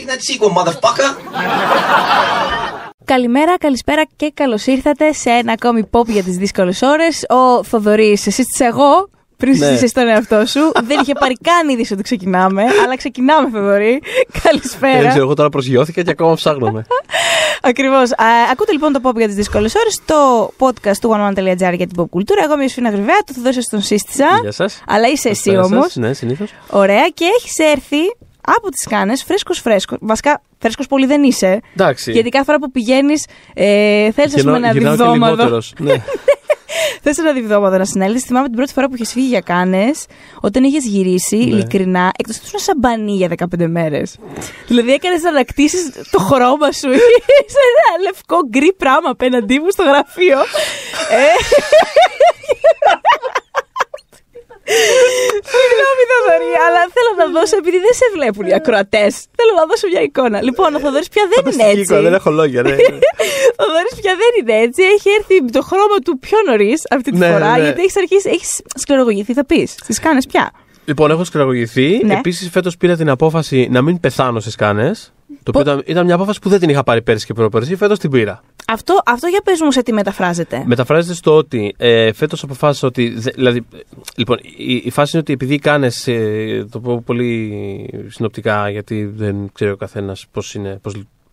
take that sequel, motherfucker! Καλημέρα, καλησπέρα και καλώς ήρθατε σε ένα ακόμη pop για τις δύσκολες ώρες. Ο Θοδωρής, εσύ τη εγώ. Πριν ναι. συζητήσει τον εαυτό σου, δεν είχε πάρει καν είδηση ότι ξεκινάμε, αλλά ξεκινάμε, Θοδωρή. Καλησπέρα. Δεν ξέρω, εγώ τώρα προσγειώθηκα και ακόμα ψάχνομαι. Ακριβώς. Ακούτε λοιπόν το pop για τις δύσκολες ώρες, το podcast του oneone.gr για την pop κουλτούρα. Εγώ είμαι η Σφίνα Γρυβαία, το θα δώσω στον σύστησα. Γεια σας. Αλλά είσαι εσύ όμως. Ναι, συνήθως. Ωραία, και έχει έρθει από τι κάνε, φρέσκος φρέσκος. Βασικά, φρέσκος πολύ δεν είσαι. Γιατί κάθε φορά που πηγαίνεις, ε, θέλεις πούμε ένα να ναι. Θες ένα διβδόματο να συνέλθεις. Θυμάμαι την πρώτη φορά που είχες φύγει για κάνες, όταν είχες γυρίσει, ναι. ειλικρινά, εκτός ότι ήσουν σαμπανί για 15 μέρες. δηλαδή έκανες να ανακτήσεις το χρώμα σου. Είσαι ένα λευκό γκρι πράγμα απέναντί μου στο γραφείο. Ε, αλλά θέλω να δώσω, επειδή δεν σε βλέπουν οι ακροατές. Θέλω να δώσω μια εικόνα. Λοιπόν, ο ε, Θοδωρής πια δεν είναι έτσι. Δεν έχω λόγια, ναι. ο Θοδωρής πια δεν είναι έτσι. Έχει έρθει το χρώμα του πιο νωρίς αυτή τη ναι, φορά, ναι. γιατί έχεις αρχίσει, έχεις σκληρογωγηθεί, θα πεις. Στις κάνε πια. Λοιπόν, έχω σκληρογωγηθεί Επίσης Επίσης, φέτος πήρα την απόφαση να μην πεθάνω στις κάνε. Το ήταν, μια απόφαση που δεν την είχα πάρει πέρσι και προπέρσι, φέτος την πήρα. Αυτό, αυτό για πες μου σε τι μεταφράζεται. Μεταφράζεται στο ότι ε, φέτος αποφάσισα ότι. Δηλαδή, λοιπόν, η, φάση είναι ότι επειδή κάνεις. Ε, το πω πολύ συνοπτικά, γιατί δεν ξέρει ο καθένας πώς είναι.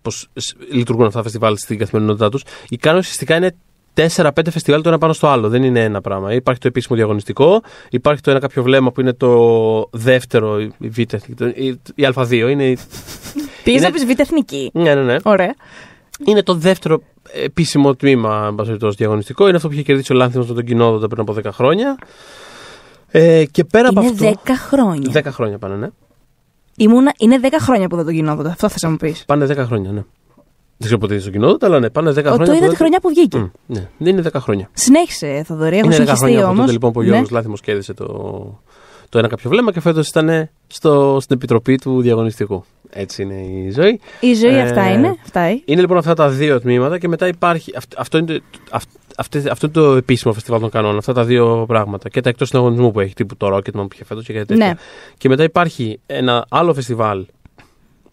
Πώς, λειτουργούν αυτά τα φεστιβάλ στην καθημερινότητά τους. η κάνω ουσιαστικά είναι 4-5 φεστιβάλ το ένα πάνω στο άλλο. Δεν είναι ένα πράγμα. Υπάρχει το επίσημο διαγωνιστικό, υπάρχει το ένα κάποιο βλέμμα που είναι το δεύτερο, η Β, η Α2. Είναι... Τι είσαι να πεις Β εθνική. Ναι, ναι, ναι. Ωραία. Είναι το δεύτερο επίσημο τμήμα, εν διαγωνιστικό. Είναι αυτό που είχε κερδίσει ο Λάνθιμος με τον Κοινόδοντα πριν από 10 χρόνια. Ε, και πέρα είναι από αυτό. 10 χρόνια. 10 χρόνια πάνε, ναι. Ήμουνα, είναι 10 χρόνια που δεν τον Κοινόδοντα. Αυτό θα να μου πεις. Πάνε 10 χρόνια, ναι. Δεν ξέρω πότε στο κοινό, αλλά ναι, πάνε 10 χρόνια. Το είδα τη χρονιά που βγήκε. ναι, δεν είναι 10 χρόνια. Συνέχισε, Θοδωρή, έχω συνεχιστεί όμω. Τότε λοιπόν που ο Γιώργος ναι. Λάθιμος κέρδισε το, το ένα κάποιο βλέμμα και φέτος ήταν στο, στην επιτροπή του διαγωνιστικού. Έτσι είναι η ζωή. Η ζωή ε, αυτά είναι. Αυτά είναι. είναι λοιπόν αυτά τα δύο τμήματα και μετά υπάρχει. Αυτό είναι, αυτό, αυτό είναι το επίσημο φεστιβάλ των κανόνων. Αυτά τα δύο πράγματα. Και τα εκτός συναγωνισμού που έχει, τύπου το Rocketman που είχε φέτος και κάτι τέτοιο. Ναι. Και μετά υπάρχει ένα άλλο φεστιβάλ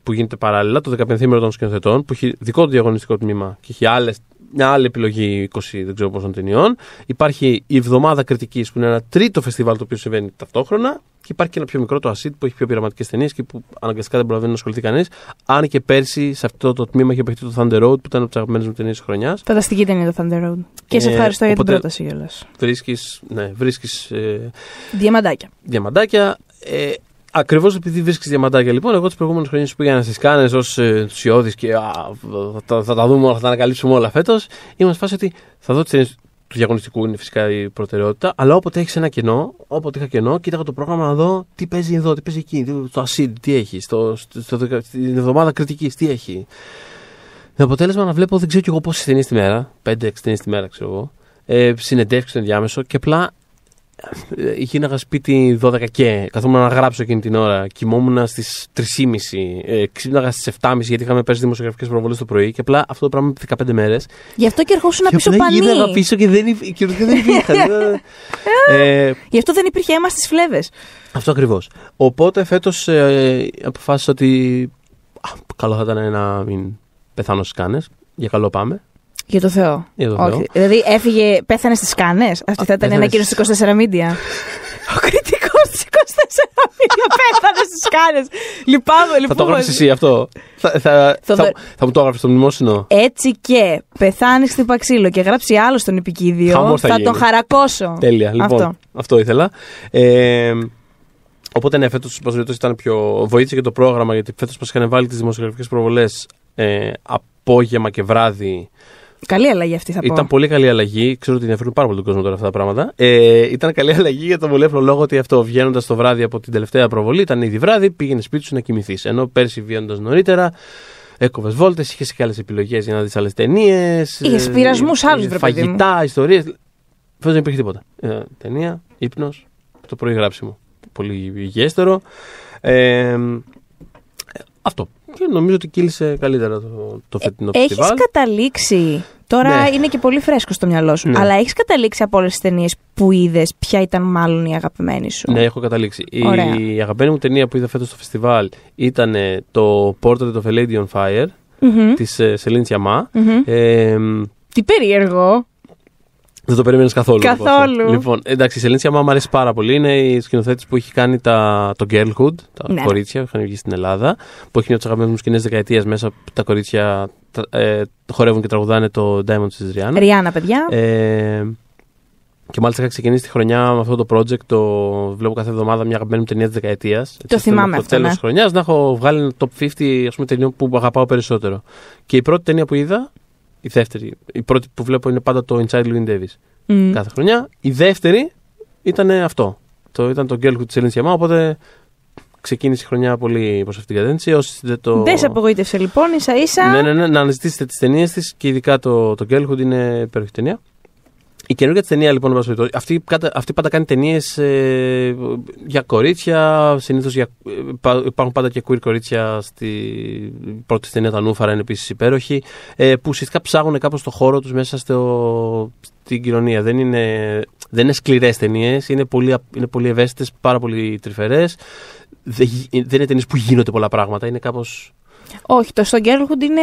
που γίνεται παράλληλα, το 15η μέρο των σκηνοθετών, που έχει δικό του διαγωνιστικό τμήμα και έχει άλλες, μια άλλη επιλογή 20, δεν ξέρω πόσων ταινιών. Υπάρχει η Εβδομάδα Κριτικής, που είναι ένα τρίτο φεστιβάλ το οποίο συμβαίνει ταυτόχρονα. Και υπάρχει και ένα πιο μικρό, το ΑΣΥΤ, που έχει πιο πειραματικές ταινίες και που αναγκαστικά δεν προλαβαίνει να ασχοληθεί κανείς. Αν και πέρσι σε αυτό το τμήμα είχε παιχτεί το Thunder Road, που ήταν από τις αγαπημένες μου ταινίες της χρονιάς. Φανταστική ταινία το Thunder Road. Και σε ε, ευχαριστώ για την πρόταση κιόλας. Βρίσκεις. Ναι, βρίσκεις. Ε, διαμαντάκια. Διαμαντάκια. Ε, Ακριβώς επειδή βρίσκεις διαμαντάκια. Λοιπόν, εγώ τις προηγούμενες χρονιές που πήγα να στις κάνες ως ε, ενθουσιώδης και α, θα, τα δούμε όλα, θα τα ανακαλύψουμε όλα φέτος, ήμουν φάση ότι θα δω τις ταινίες του διαγωνιστικού είναι φυσικά η προτεραιότητα, αλλά όποτε έχεις ένα κενό, όποτε είχα κενό, κοίταγα το πρόγραμμα να δω τι παίζει εδώ, τι παίζει εκεί, το ασίλ, τι έχει, στο, στο, στο, στην εβδομάδα κριτικής, τι έχει. Με αποτέλεσμα να βλέπω δεν ξέρω κι εγώ πόσες ταινίες τη μέρα, 5-6 ταινίες τη μέρα ξέρω εγώ, ε, συνεντεύξεις στο ενδιάμεσο και απλά είχε ένα σπίτι 12 και καθόμουν να γράψω εκείνη την ώρα. Κοιμόμουν στις 3.30, ε, ξύπναγα στις 7.30 γιατί είχαμε πέσει δημοσιογραφικές προβολές το πρωί και απλά αυτό το πράγμα 15 μέρες. Γι' αυτό και ερχόσουν πίσω πανί. Γύρναγα πίσω και δεν, και δεν υπήρχαν. Ε, ε, Γι' αυτό δεν υπήρχε αίμα στις φλέβες. Αυτό ακριβώς. Οπότε φέτος ε, αποφάσισα ότι. καλό θα ήταν να μην πεθάνω στις κάνες. Για καλό πάμε. Για το Θεό. Για το Θεό. Δηλαδή έφυγε, πέθανε στις κάνε. Αυτή θα ήταν ένα κύριο τη 24 Media. Ο κριτικός της 24 Media πέθανε στις κάνε. Λυπάμαι, Θα το έγραψες εσύ αυτό. Θα, θα, θα, μου το έγραψες στο μνημόσυνο. Έτσι και πεθάνεις στην Παξίλο και γράψει άλλο στον επικίδιο. Θα, τον χαρακώσω. Τέλεια. Λοιπόν, αυτό, ήθελα. Οπότε ναι, φέτος ήταν πιο. Βοήθησε και το πρόγραμμα γιατί φέτος μας είχαν βάλει τις δημοσιογραφικές προβολές ε, απόγευμα και βράδυ Καλή αλλαγή αυτή θα πω. Ήταν πολύ καλή αλλαγή. Ξέρω ότι ενδιαφέρουν πάρα πολύ τον κόσμο τώρα αυτά τα πράγματα. Ε, ήταν καλή αλλαγή για τον απλό λόγο ότι αυτό βγαίνοντας το βράδυ από την τελευταία προβολή ήταν ήδη βράδυ, πήγαινε σπίτι σου να κοιμηθείς. Ενώ πέρσι βγαίνοντας νωρίτερα, έκοβες βόλτες, είχες και άλλες επιλογές για να δεις άλλες ταινίες. Ε, είχες πειρασμούς ε, άλλους Φαγητά, ιστορίες. Φέτο δεν υπήρχε τίποτα. Ε, ταινία, ύπνος, το πρωί γράψιμο. Πολύ υγιέστερο. Ε, αυτό. Και νομίζω ότι κύλησε καλύτερα το, το ε, φετινό ε, φεστιβάλ. Έχεις καταλήξει, τώρα ναι. είναι και πολύ φρέσκο στο μυαλό σου, ναι. αλλά έχεις καταλήξει από όλες τις ταινίες που είδες, ποια ήταν μάλλον η αγαπημένη σου. Ναι, έχω καταλήξει. Η, αγαπημένη μου ταινία που είδα φέτος στο φεστιβάλ ήταν το Portrait of a Lady on Fire, mm-hmm. της ε, Σελήνης ε, Τι περίεργο. Δεν το περίμενε καθόλου. Λοιπόν, καθόλου. Λοιπόν, εντάξει, η Σελήνη Σιαμά μου αρέσει πάρα πολύ. Είναι η σκηνοθέτης που έχει κάνει τα, το Girlhood, τα ναι. κορίτσια που είχαν βγει στην Ελλάδα. Που έχει μια από τις αγαπημένες μου σκηνές δεκαετίας μέσα που τα κορίτσια ε, χορεύουν και τραγουδάνε το Diamond της Ριάννα. Ριάννα, παιδιά. Ε, και μάλιστα είχα ξεκινήσει τη χρονιά με αυτό το project. Το βλέπω κάθε εβδομάδα μια αγαπημένη μου ταινία της δεκαετίας. Το θυμάμαι αυτό. Το τέλο ναι. τη χρονιάς να έχω βγάλει ένα top 50 ας πούμε, ταινιών που αγαπάω περισσότερο. Και η πρώτη ταινία που είδα η δεύτερη. Η πρώτη που βλέπω είναι πάντα το Inside Louis Davis. Κάθε χρονιά. Η δεύτερη ήταν αυτό. Το, ήταν το Girl Who Challenge οπότε ξεκίνησε η χρονιά πολύ προς αυτήν την κατεύθυνση. δεν το. Δεν σε απογοήτευσε λοιπόν, ίσα ίσα. Ναι, ναι, ναι, να αναζητήσετε τις ταινίες της και ειδικά το, το Girlhood είναι υπέροχη ταινία. Η καινούργια της ταινία, λοιπόν, αυτή, αυτή πάντα κάνει ταινίες ε, για κορίτσια. Συνήθως ε, υπάρχουν πάντα και queer κορίτσια. Στη πρώτη ταινία, τα νούφαρα είναι επίσης υπέροχη. Ε, που ουσιαστικά ψάχνουν κάπως το χώρο τους μέσα στο, στην κοινωνία. Δεν είναι, δεν είναι σκληρές ταινίες. Είναι πολύ, είναι πολύ ευαίσθητες, πάρα πολύ τρυφερές. Δεν, είναι ταινίες που γίνονται πολλά πράγματα. Είναι κάπως. Όχι, το στο Girlhood είναι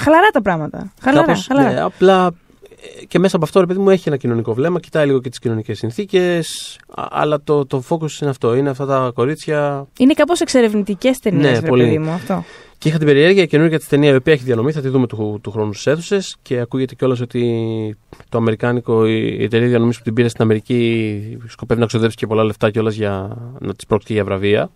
χαλαρά τα πράγματα. Χαλαρά, Κάπως, χαλαρά. Ναι, απλά και μέσα από αυτό, ρε παιδί μου, έχει ένα κοινωνικό βλέμμα, κοιτάει λίγο και τις κοινωνικές συνθήκες. Αλλά το, το focus είναι αυτό. Είναι αυτά τα κορίτσια. Είναι κάπως εξερευνητικές ταινίες, ναι, ρε παιδί μου, αυτό. Και είχα την περιέργεια καινούργια της ταινία η οποία έχει διανομή, θα τη δούμε του, του χρόνου στις αίθουσες. Και ακούγεται κιόλας ότι το αμερικάνικο, η εταιρεία διανομής που την πήρε στην Αμερική, σκοπεύει να ξοδέψει και πολλά λεφτά κιόλας για να της πρόκειται για βραβεία.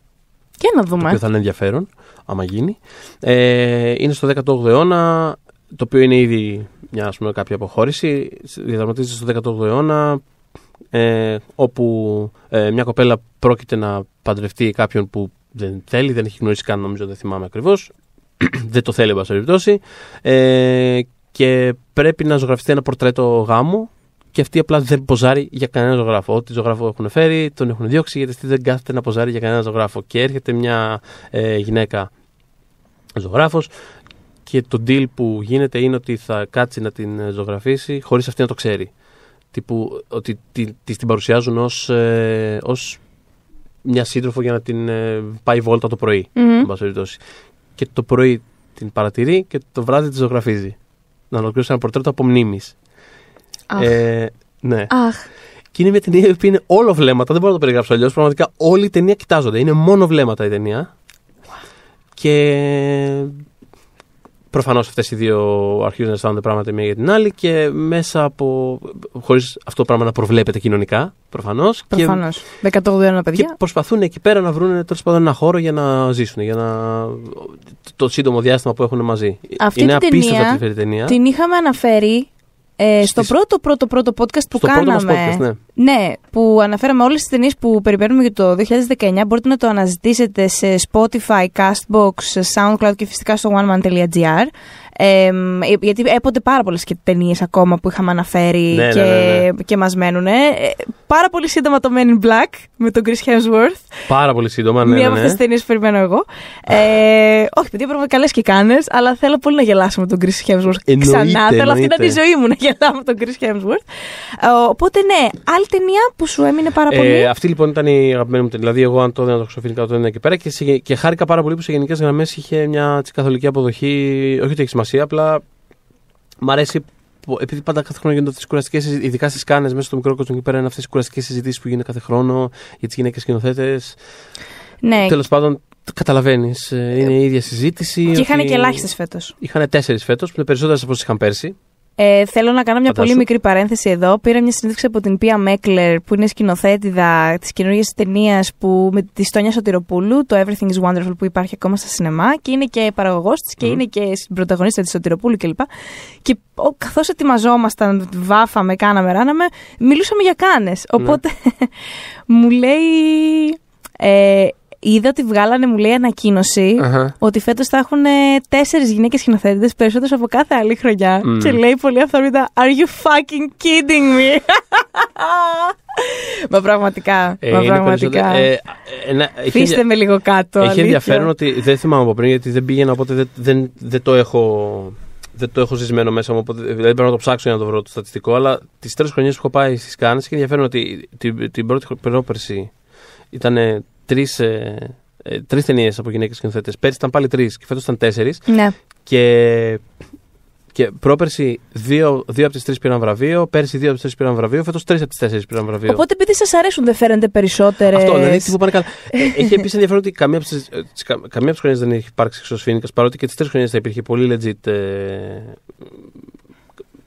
Και να δούμε. Το οποίο θα είναι ενδιαφέρον, άμα γίνει. Ε, είναι στο 18ο αιώνα το οποίο είναι ήδη μια ας πούμε, κάποια αποχώρηση, διαδραματίζεται στο 18ο αιώνα, ε, όπου ε, μια κοπέλα πρόκειται να παντρευτεί κάποιον που δεν θέλει, δεν έχει γνωρίσει καν, νομίζω, δεν θυμάμαι ακριβώς. δεν το θέλει, εν πάση περιπτώσει. Ε, και πρέπει να ζωγραφιστεί ένα πορτρέτο γάμου και αυτή απλά δεν ποζάρει για κανένα ζωγράφο. Ό,τι ζωγράφο έχουν φέρει, τον έχουν διώξει, γιατί αυτή δεν κάθεται να ποζάρει για κανένα ζωγράφο. Και έρχεται μια ε, γυναίκα ζωγράφος και το deal που γίνεται είναι ότι θα κάτσει να την ε, ζωγραφίσει χωρίς αυτή να το ξέρει. Τύπου ότι τη, την παρουσιάζουν ως ε, μια σύντροφο για να την ε, πάει βόλτα το πρωί. Mm-hmm. Και το πρωί την παρατηρεί και το βράδυ τη ζωγραφίζει. Να ολοκληρώσει ένα πορτρέτο από μνήμης. Αχ. Ε, ναι. Αχ. Και είναι μια ταινία που είναι όλο βλέμματα, δεν μπορώ να το περιγράψω αλλιώς. Πραγματικά όλη η ταινία κοιτάζονται. Είναι μόνο βλέμματα η ταινία. Και Προφανώς αυτές οι δύο αρχίζουν να αισθάνονται πράγματα μία για την άλλη και μέσα από. χωρίς αυτό το πράγμα να προβλέπεται κοινωνικά, προφανώς. Προφανώ. 18 παιδιά. Και προσπαθούν εκεί πέρα να βρουν τέλος πάντων ένα χώρο για να ζήσουν, για να. το σύντομο διάστημα που έχουν μαζί. Αυτή Είναι την αυτή η ταινία. Την είχαμε αναφέρει ε, Στο πρώτο πρώτο πρώτο podcast που κάναμε. podcast, ναι. ναι που αναφέραμε όλες τις ταινίες που περιμένουμε για το 2019. Μπορείτε να το αναζητήσετε σε Spotify, Castbox, Soundcloud και φυσικά στο oneman.gr. Ε, γιατί έπονται πάρα πολλές και ταινίες ακόμα που είχαμε αναφέρει ναι, ναι και, ναι, ναι, και μας μένουν. Ε, πάρα πολύ σύντομα το Men in Black με τον Chris Hemsworth. Πάρα πολύ σύντομα, ναι. Μία ναι, από ναι. αυτές τις ταινίες που περιμένω εγώ. Ε, όχι, παιδιά, πρέπει να καλές και κάνες, αλλά θέλω πολύ να γελάσω με τον Chris Hemsworth εννοείται, ξανά. Θέλω αυτή να τη ζωή μου να γελάω με τον Chris Hemsworth. Ε, οπότε ναι, άλλη ταινία που σου έμεινε πάρα ε, πολύ. Ε, αυτή λοιπόν ήταν η αγαπημένη μου ταινία. Δηλαδή, εγώ αν το δεν το ξοφίνηκα το έδινα και πέρα και, και χάρηκα πάρα πολύ που σε γενικές γραμμές είχε μια καθολική αποδοχή. Όχι ότι έχει Απλά μ' αρέσει. Επειδή πάντα κάθε χρόνο γίνονται αυτές τις κουραστικές συζητήσει, ειδικά στις κάνες μέσα στο μικρό κόσμο εκεί πέρα, είναι αυτές τι κουραστικές συζητήσεις που γίνονται κάθε χρόνο για τις γυναίκες σκηνοθέτες. Ναι. Τέλος πάντων, καταλαβαίνεις. Ε, είναι ε, η ίδια συζήτηση. Και είχαν και ελάχιστες φέτος. Είχαν τέσσερις φέτος, που είναι περισσότερες από όσες είχαν πέρσι. Ε, θέλω να κάνω μια πολύ μικρή παρένθεση εδώ. Πήρα μια συνέντευξη από την Πία Μέκλερ, που είναι σκηνοθέτηδα της καινούργιας ταινίας τη Στόνια Σωτηροπούλου, το Everything is Wonderful, που υπάρχει ακόμα στα σινεμά. Και είναι και παραγωγός της και είναι και πρωταγωνίστρια της Σωτηροπούλου κλπ. Και καθώς ετοιμαζόμασταν, βάφαμε, κάναμε, ράναμε, μιλούσαμε για κάνες. Ναι. Οπότε μου λέει. Ε, είδα ότι βγάλανε, μου λέει, ότι φέτος θα έχουν τέσσερις γυναίκες σκηνοθέτητε περισσότερες από κάθε άλλη χρονιά. Mm. Και λέει πολύ αυθόρμητα, Are you fucking kidding me? μα πραγματικά. Ε, μα πραγματικά. Ε, ε, με λίγο κάτω. Έχει ενδιαφέρον ότι δεν θυμάμαι από πριν γιατί δεν πήγαινα, οπότε δεν, το έχω δεν το έχω ζησμένο μέσα μου, δηλαδή πρέπει να το ψάξω για να το βρω το στατιστικό. Αλλά τις τρεις χρονιές που έχω πάει στις Κάνε και ενδιαφέρον ότι την, την πρώτη πρόπερση ήταν τρει τρεις ε, ε, ταινίες από γυναίκες σκηνοθέτες. Πέρσι ήταν πάλι τρεις και φέτος ήταν τέσσερις. Ναι. Και, και πρόπερσι δύο, δύο από τις τρεις πήραν βραβείο, πέρσι δύο από τις τρεις πήραν βραβείο, φέτος τρεις από τις τέσσερις πήραν βραβείο. Οπότε επειδή σας αρέσουν, δεν φέρετε περισσότερες. Αυτό, δηλαδή τι που πάνε καλά. Ε, έχει επίσης ενδιαφέρον ότι καμία από τις χρονιές δεν έχει υπάρξει εξωσφήνικα, παρότι και τις τρεις χρονιές θα υπήρχε πολύ legit.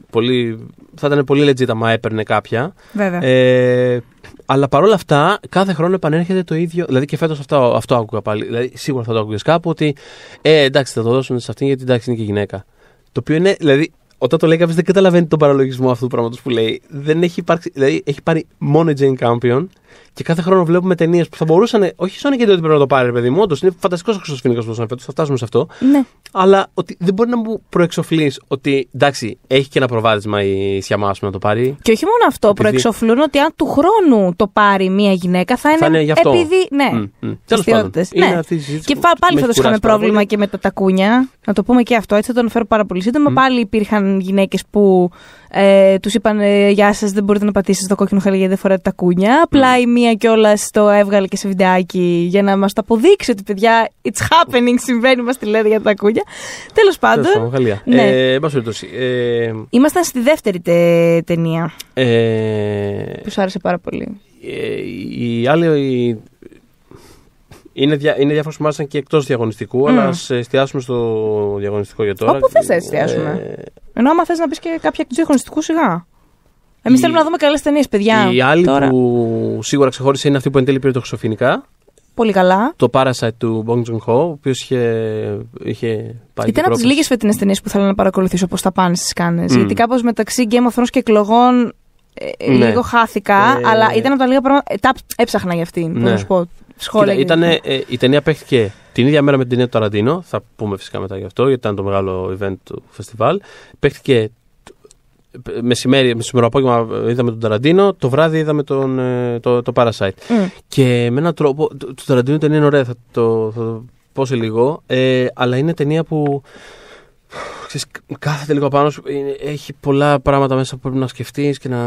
πολύ, θα ήταν πολύ legit άμα έπαιρνε κάποια. Βέβαια. Ε, αλλά παρόλα αυτά, κάθε χρόνο επανέρχεται το ίδιο. Δηλαδή και φέτος αυτό, αυτό άκουγα πάλι. Δηλαδή, σίγουρα θα το άκουγες κάπου ότι ε, εντάξει, θα το δώσουμε σε αυτήν γιατί εντάξει είναι και γυναίκα. Το οποίο είναι, δηλαδή, όταν το λέει κάποιος δεν καταλαβαίνει τον παραλογισμό αυτού του πράγματος που λέει. Δεν έχει υπάρξει, δηλαδή έχει πάρει μόνο η Jane Campion και κάθε χρόνο βλέπουμε ταινίες που θα μπορούσαν. Όχι σαν και ότι πρέπει να το πάρει, παιδί μου. Όντως είναι φανταστικός ο Χρυσοφίνικα που θα φτάσουμε σε αυτό. Ναι. Αλλά ότι δεν μπορεί να μου προεξοφλείς ότι εντάξει, έχει και ένα προβάδισμα η Σιαμά να το πάρει. Και όχι μόνο αυτό, επειδή... προεξοφλούν ότι αν του χρόνου το πάρει μία γυναίκα θα είναι. Θα είναι γι' αυτό. Επειδή. Ναι. Mm, mm. Ναι. και πάλι θα το είχαμε πρόβλημα και με τα τακούνια. Να το πούμε και αυτό. Έτσι θα τον φέρω πάρα πολύ σύντομα. Πάλι υπήρχαν γυναίκες που ε, τους είπαν ε, Γεια σας, δεν μπορείτε να πατήσετε το κόκκινο χαλί γιατί δεν φοράτε τα κούνια. Απλά η μία κιόλας το έβγαλε και σε βιντεάκι για να μας το αποδείξει ότι παιδιά, it's happening, συμβαίνει, μας τη λέτε για τα κούνια. Τέλος πάντων. Ναι. Ε, εν ε, Ήμασταν στη δεύτερη ταινία. Ε, που σου άρεσε πάρα πολύ. Ε, η άλλη. Είναι, δια, είναι διάφορες που και εκτός διαγωνιστικού, αλλά ας εστιάσουμε στο διαγωνιστικό για τώρα. Όπου θες εστιάσουμε. Ενώ άμα θες να πεις και κάποια τζίχρονιστικού σιγά. Εμείς η... θέλουμε να δούμε καλές ταινίες, παιδιά. Η άλλη που σίγουρα ξεχώρισε είναι αυτή που εν τέλει πήρε το Χρυσοφίνικα. Πολύ καλά. Το Parasite του Bong Joon Ho, ο οποίος είχε, είχε πάει. Ήταν από τις λίγες φετινές ταινίες που θέλω να παρακολουθήσω πώς θα πάνε στις κάνες. Mm. Γιατί κάπως μεταξύ Game of Thrones και εκλογών ε, ναι. λίγο χάθηκα, ε, αλλά ήταν από τα λίγα πράγματα. Τα έψαχνα για αυτήν. Ναι. Πω σχόλια. Ήταν, ε, η ταινία παίχτηκε την ίδια μέρα με την ταινία του Ταραντίνο. Θα πούμε φυσικά μετά γι' αυτό, γιατί ήταν το μεγάλο event του φεστιβάλ. Παίχτηκε ε, μεσημέρι, μεσημερό απόγευμα ε, είδαμε τον Ταραντίνο, το βράδυ είδαμε τον, ε, το, το Parasite. Mm. Και με έναν τρόπο. Το, το Ταραντίνο είναι ωραία, θα το, θα πω σε λίγο. Ε, αλλά είναι ταινία που. κάθεται λίγο πάνω σου, έχει πολλά πράγματα μέσα που πρέπει να σκεφτείς και να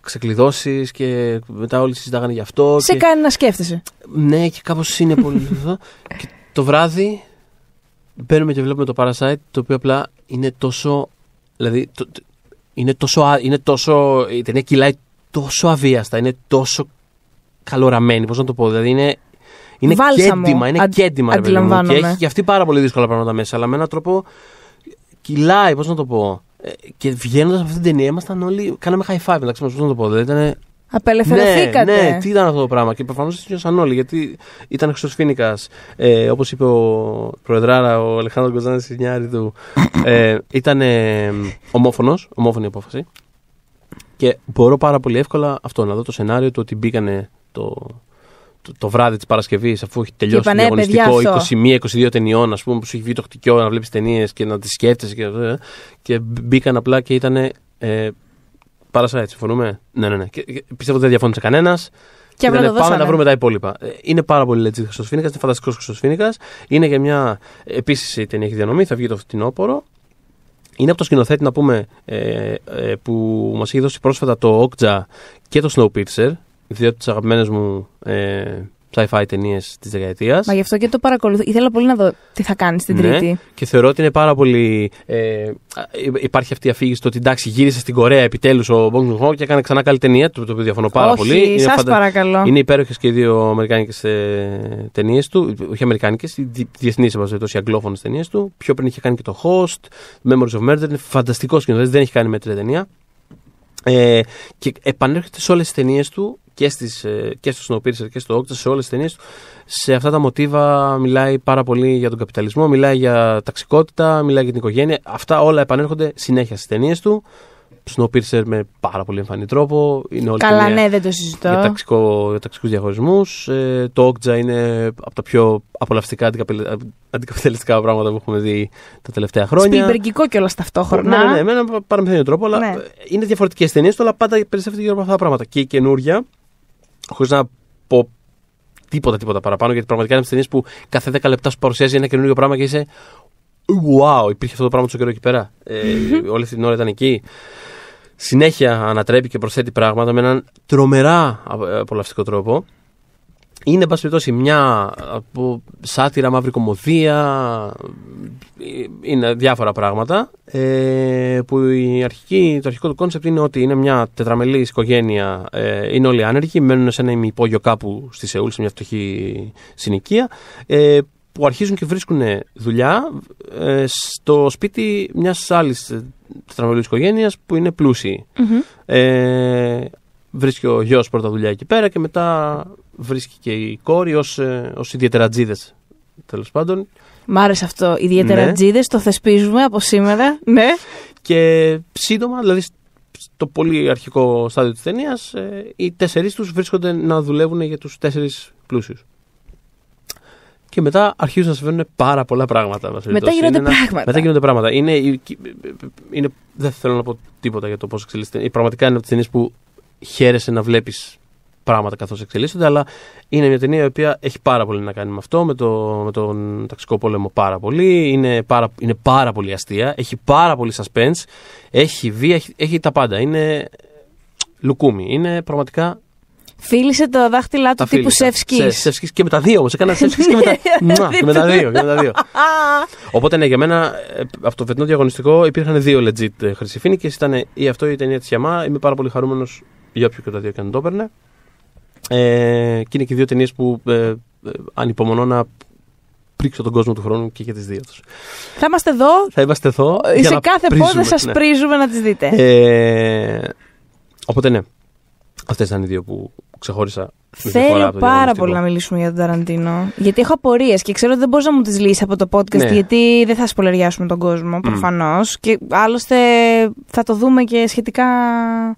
ξεκλειδώσεις και μετά όλοι συζητάγανε γι' αυτό. Σε και... κάνει να σκέφτεσαι. Ναι, και κάπως είναι πολύ. το βράδυ μπαίνουμε και βλέπουμε το Parasite, το οποίο απλά είναι τόσο. Δηλαδή, είναι τόσο, είναι τόσο. Η ταινία κυλάει τόσο αβίαστα, είναι τόσο καλοραμένη. Πώς να το πω, δηλαδή είναι. Είναι Βάλσαμο. κέντημα, είναι Αν, κέντημα, Και έχει και αυτή πάρα πολύ δύσκολα πράγματα μέσα, αλλά με έναν τρόπο κυλάει, Πώς να το πω και βγαίνοντας από αυτή την ταινία, ήμασταν όλοι. Κάναμε high five εντάξει, μα. Πώς να το πω, δεν δηλαδή Απελευθερωθήκατε. Ναι, ναι, τι ήταν αυτό το πράγμα. Και προφανώς έτσι νιώσαν όλοι, γιατί ήταν Χρυσό Φίνικας. Ε, Όπως είπε ο Προεδράρα, ο Αλεχάνδρος Κοζάνη η του, ήταν ε, ε ομόφωνος, ομόφωνη απόφαση. Και μπορώ πάρα πολύ εύκολα αυτό να δω το σενάριο του ότι μπήκανε το, το, βράδυ της Παρασκευής, αφού έχει τελειώσει το διαγωνιστικο 21 21-22 ταινιών, ας πούμε, που σου έχει βγει το χτυκιό να βλέπεις ταινίες και να τις σκέφτεσαι και, ε, και μπήκαν απλά και ήταν. Ε, έτσι, συμφωνούμε. Ναι, ναι, ναι. Και, πιστεύω ότι δεν διαφώνησε κανένας. Και και πάμε να βρούμε τα υπόλοιπα. Ε, είναι πάρα πολύ legit Χριστοσφήνικα, είναι φανταστικός Χριστοσφήνικα. Είναι για μια. Επίσης η ταινία έχει διανομή, θα βγει το φθινόπωρο. Είναι από το σκηνοθέτη να πούμε ε, ε που μας έχει δώσει πρόσφατα το Όκτζα και το Snowpiercer δύο από τις αγαπημένες μου ε, sci-fi ταινίες της δεκαετίας. Μα γι' αυτό και το παρακολουθώ. Ήθελα πολύ να δω τι θα κάνεις την ναι, Τρίτη. Και θεωρώ ότι είναι πάρα πολύ. Ε, υπάρχει αυτή η αφήγηση το ότι εντάξει, γύρισε στην Κορέα επιτέλους ο Μπονγκ ho και έκανε ξανά καλή ταινία. Το οποίο διαφωνώ πάρα Όχι, πολύ. Σας είναι, φαντα... παρακαλώ. είναι υπέροχες και οι δύο αμερικάνικες ε, ταινίες του. Όχι αμερικάνικες, διεθνεί οι αγγλόφωνες ταινίες του. Πιο πριν είχε κάνει και το Host, Memories of Murder. Είναι φανταστικός σκηνοθέτης, δεν έχει κάνει μέτρη ταινία. Ε, και επανέρχεται σε όλες τις ταινίες του και, στις, ε, και στο Snowpiercer και στο Octa, σε όλες τις ταινίες του, σε αυτά τα μοτίβα μιλάει πάρα πολύ για τον καπιταλισμό, μιλάει για ταξικότητα, μιλάει για την οικογένεια. Αυτά όλα επανέρχονται συνέχεια στις ταινίες του. Snowpiercer με πάρα πολύ εμφανή τρόπο. Είναι όλη Καλά, ναι, δεν το συζητώ. Για, ταξικό, για ταξικούς διαχωρισμούς. Ε, το Octa είναι από τα πιο απολαυστικά αντικαπιταλιστικά πράγματα που έχουμε δει τα τελευταία χρόνια. Σπιλμπεργκικό κιόλας ταυτόχρονα. Ναι, ναι, ναι, με έναν παραμυθένιο τρόπο, αλλά ναι. είναι διαφορετικές ταινίες, αλλά πάντα περισσεύεται γύρω από αυτά τα πράγματα. Και η καινούρια Χωρίς να πω τίποτα τίποτα παραπάνω γιατί πραγματικά είναι από που κάθε 10 λεπτά σου παρουσιάζει ένα καινούργιο πράγμα και είσαι wow, υπήρχε αυτό το πράγμα τόσο καιρό εκεί πέρα. Ε, όλη αυτή την ώρα ήταν εκεί. Συνέχεια ανατρέπει και προσθέτει πράγματα με έναν τρομερά απολαυστικό τρόπο. Είναι, εν πάση περιπτώσει, μια από σάτυρα, μαύρη κομμωδία, είναι διάφορα πράγματα, ε, που η αρχική, το αρχικό του κόνσεπτ είναι ότι είναι μια τετραμελής οικογένεια, ε, είναι όλοι άνεργοι, μένουν σε ένα υπόγειο κάπου στη Σεούλ, σε μια φτωχή συνοικία, ε, που αρχίζουν και βρίσκουν δουλειά ε, στο σπίτι μιας άλλης τετραμελής οικογένειας που είναι πλούσιοι. Ε, βρίσκει ο γιος πρώτα δουλειά εκεί πέρα και μετά βρίσκει και η κόρη ως, ε, ως ιδιαίτερα τζίδες τέλος πάντων. Μ' άρεσε αυτό, ιδιαίτερα ναι. τζίδες, το θεσπίζουμε από σήμερα, ναι. Και σύντομα, δηλαδή στο πολύ αρχικό στάδιο της ταινίας, ε, οι τέσσερις τους βρίσκονται να δουλεύουν για τους τέσσερις πλούσιους. Και μετά αρχίζουν να συμβαίνουν πάρα πολλά πράγματα. Μετά γίνονται πράγματα. Ένα... Μετά γίνονται πράγματα. Είναι, είναι, δεν θέλω να πω τίποτα για το πώς εξελίσσεται. Πραγματικά είναι από τις ταινίες που χαίρεσαι να βλέπεις πράγματα καθώς εξελίσσονται, αλλά είναι μια ταινία η οποία έχει πάρα πολύ να κάνει με αυτό, με, το, με τον ταξικό πόλεμο πάρα πολύ. Είναι πάρα, είναι πάρα πολύ αστεία, έχει πάρα πολύ suspense, έχει βία, έχει, τα πάντα. Είναι λουκούμι. Είναι πραγματικά Φίλησε το δάχτυλά του τύπου Σεύσκη. Σεύσκη και με τα δύο όμως. Έκανα Σεύσκη και με τα, δύο. με τα δύο. Οπότε ναι, για μένα ε, από το φετινό διαγωνιστικό υπήρχαν δύο legit ε, και ή αυτό ή η ταινία της Γιαμά. Είμαι πάρα πολύ χαρούμενος για όποιο και τα δύο και αν το έπαιρνε. Ε, και είναι και δύο ταινίες που ε, ε, ανυπομονώ να πρίξω τον κόσμο του χρόνου και για τις δύο τους. Θα είμαστε εδώ. Θα είμαστε εδώ. Ε, σε κάθε πόδα σας ναι. πρίζουμε να τις δείτε. Ε, οπότε ναι. Αυτές ήταν οι δύο που ξεχώρισα. Θέλω πάρα πολύ να μιλήσουμε για τον Ταραντίνο. Γιατί έχω απορίες και ξέρω ότι δεν μπορείς να μου τις λύσεις από το podcast, ναι. γιατί δεν θα σπολεριάσουμε τον κόσμο προφανώς. Και άλλωστε θα το δούμε και σχετικά.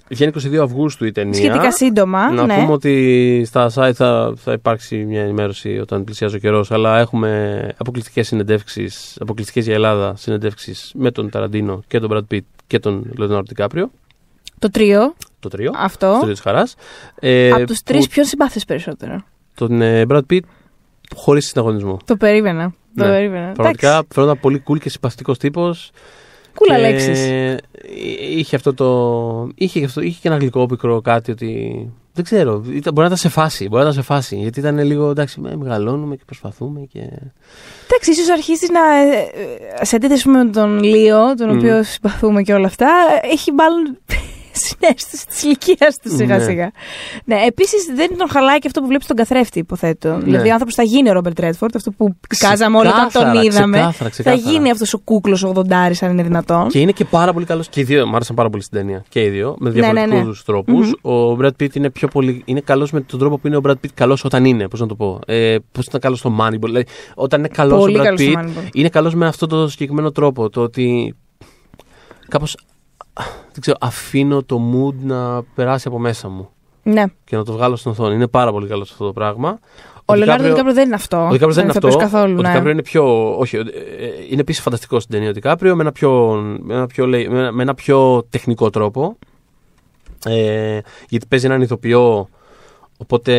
Βγαίνει 22 Αυγούστου η ταινία. Σχετικά σύντομα. Να ναι. πούμε ότι στα site θα, θα υπάρξει μια ενημέρωση όταν πλησιάζει ο καιρός. Αλλά έχουμε αποκλειστικές συνεντεύξεις, αποκλειστικές για Ελλάδα συνεντεύξεις με τον Ταραντίνο και τον Brad Pitt και τον Λεωνάρντο Τικάπριο. Το τρίο το τρίο. Αυτό. Το Ε, από τους τρεις, ποιον συμπάθεις περισσότερο. Τον ε, Brad Pitt χωρίς συναγωνισμό. Το περίμενα. Το ναι. περίμενα. Πραγματικά φαίνονταν πολύ cool και συμπαστικό τύπο. Κούλα cool λέξει. Είχε αυτό το. Είχε, είχε και ένα γλυκό πικρό κάτι ότι. Δεν ξέρω. Ήταν, μπορεί να ήταν σε φάση. Μπορεί να ήταν σε φάση. Γιατί ήταν λίγο. Εντάξει, μεγαλώνουμε και προσπαθούμε. Και... Εντάξει, ίσως αρχίσει να. Ε, ε, σε αντίθεση με τον Λίο, τον οποίο συμπαθούμε και όλα αυτά, έχει μάλλον συνέστηση της ηλικίας του σιγά-σιγά. Ναι, ναι επίσης δεν τον χαλάει και αυτό που βλέπεις στον καθρέφτη, υποθέτω. Ναι. Δηλαδή, ο άνθρωπος θα γίνει ο Ρόμπερτ Ρέτφορντ, αυτό που κάζαμε όλοι όταν τον είδαμε. Ξεκάθαρα, ξεκάθαρα. Θα γίνει αυτός ο κούκλος 80 αν είναι δυνατόν. Και είναι και πάρα πολύ καλός. Και οι δύο, μου άρεσαν πάρα πολύ στην ταινία. Και οι δύο, με ναι, διαφορετικούς ναι, ναι, τρόπους. Mm-hmm. Ο Μπρατ Πιτ είναι πιο πολύ. Είναι καλός με τον τρόπο που είναι ο Μπρατ Πιτ καλός όταν είναι. Πώς να το πω. Ε, Πώς ήταν καλός στο Μάνιμπολ. Δηλαδή, όταν είναι καλός ο Μπρατ Πιτ, είναι καλός με αυτό το συγκεκριμένο τρόπο. Το ότι κάπως δεν ξέρω, αφήνω το mood να περάσει από μέσα μου. Ναι. Και να το βγάλω στην οθόνη. Είναι πάρα πολύ καλό αυτό το πράγμα. Ο Λεωνάρντο Δικάπριο δεν είναι αυτό. Ο Δικάπριο δεν είναι αυτό. Καθόλου, ο ναι. είναι πιο. Όχι, ε, ε, είναι επίσης φανταστικός στην ταινία ο Δικάπριο με ένα πιο, με πιο, με ένα πιο τεχνικό τρόπο. Ε, γιατί παίζει έναν ηθοποιό. Οπότε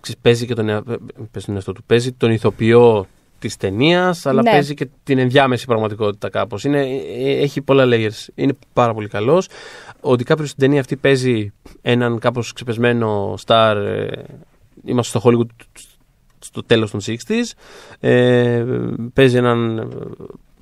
ξέρεις, παίζει και τον, ε, Παίζει τον ηθοποιό της ταινίας, αλλά ναι. παίζει και την ενδιάμεση πραγματικότητα κάπως. Ε, ε, έχει πολλά layers. Είναι πάρα πολύ καλός. Ο κάποιος στην ταινία αυτή παίζει έναν κάπως ξεπεσμένο στάρ. Ε, είμαστε στο Hollywood στο τέλος των 60's. Ε, παίζει έναν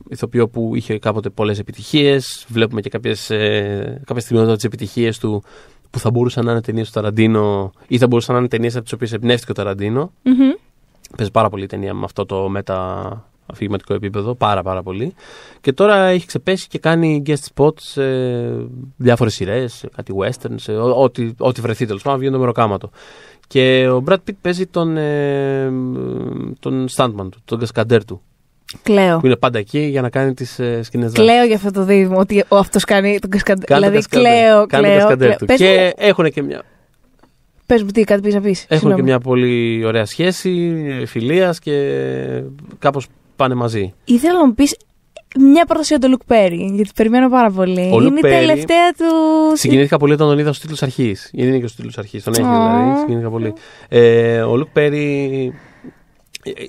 ηθοποιό που είχε κάποτε πολλές επιτυχίες. Βλέπουμε και κάποιες ε, κάποιες στιγμιότητα επιτυχίες του που θα μπορούσαν να είναι ταινίες του Ταραντίνο ή θα μπορούσαν να είναι ταινίες από τις οποίες εμπνεύστηκε ο ταραντινο mm-hmm. Παίζει πάρα πολύ ταινία με αυτό το μετα αφηγηματικό επίπεδο, πάρα πάρα πολύ. Και τώρα έχει ξεπέσει και κάνει guest spots σε διάφορες σειρές, κάτι western, σε ό,τι, ό,τι βρεθεί τέλος πάντων, βγαίνει το του. Και ο Brad Pitt παίζει τον, ε, τον stuntman του, τον κασκαντέρ του. Κλαίω. Που είναι πάντα εκεί για να κάνει τις ε, σκηνές Κλαίω για αυτό το δείγμα, ότι αυτός κάνει τον κασκαντέρ. Δηλαδή, κλαίω, κλαίω. του. Και έχουν και μια Πες μου, τι, κάτι να Έχουμε και μια πολύ ωραία σχέση Φιλίας και Κάπως πάνε μαζί. Ήθελα να μου πεις μια πρόταση για τον Λουκ Πέρι, γιατί περιμένω πάρα πολύ. Ο είναι η τελευταία του. Συγκινήθηκα πολύ όταν τον είδα στους τίτλους αρχής. είναι και στους τίτλους αρχής, τον έχει δηλαδή. Συγκινήθηκα πολύ. Ε, ο Λουκ Πέρι.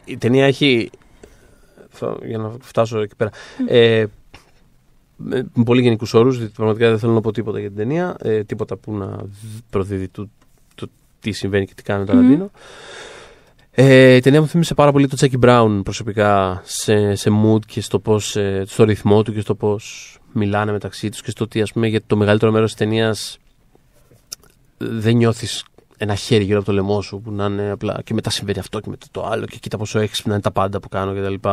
Η ταινία έχει. Για να φτάσω εκεί πέρα. Ε, με πολύ γενικούς όρους, γιατί πραγματικά δεν θέλω να πω τίποτα για την ταινία. Ε, τίποτα που να προδίδει του τι συμβαίνει και τι κάνει ο Ταραντίνο. Ε, η ταινία μου θύμισε πάρα πολύ το Τσέκι Μπράουν προσωπικά σε, σε mood και στο, πώς, ε, στο ρυθμό του και στο πώς μιλάνε μεταξύ τους και στο ότι ας πούμε, για το μεγαλύτερο μέρος της ταινίας δεν νιώθεις ένα χέρι γύρω από το λαιμό σου που να είναι απλά και μετά συμβαίνει αυτό και μετά το άλλο και κοίτα πόσο έξυπνα είναι τα πάντα που κάνω κτλ.